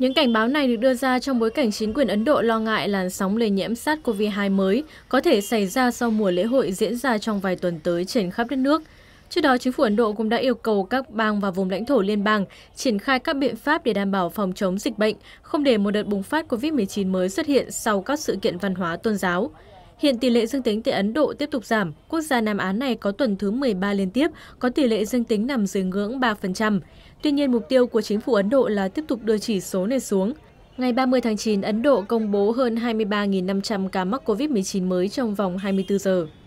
Những cảnh báo này được đưa ra trong bối cảnh chính quyền Ấn Độ lo ngại làn sóng lây nhiễm SARS-CoV-2 mới có thể xảy ra sau mùa lễ hội diễn ra trong vài tuần tới trên khắp đất nước. Trước đó, chính phủ Ấn Độ cũng đã yêu cầu các bang và vùng lãnh thổ liên bang triển khai các biện pháp để đảm bảo phòng chống dịch bệnh, không để một đợt bùng phát COVID-19 mới xuất hiện sau các sự kiện văn hóa tôn giáo. Hiện tỷ lệ dương tính tại Ấn Độ tiếp tục giảm. Quốc gia Nam Á này có tuần thứ 13 liên tiếp có tỷ lệ dương tính nằm dưới ngưỡng 3%. Tuy nhiên, mục tiêu của chính phủ Ấn Độ là tiếp tục đưa chỉ số này xuống. Ngày 30 tháng 9, Ấn Độ công bố hơn 23.500 ca mắc COVID-19 mới trong vòng 24 giờ.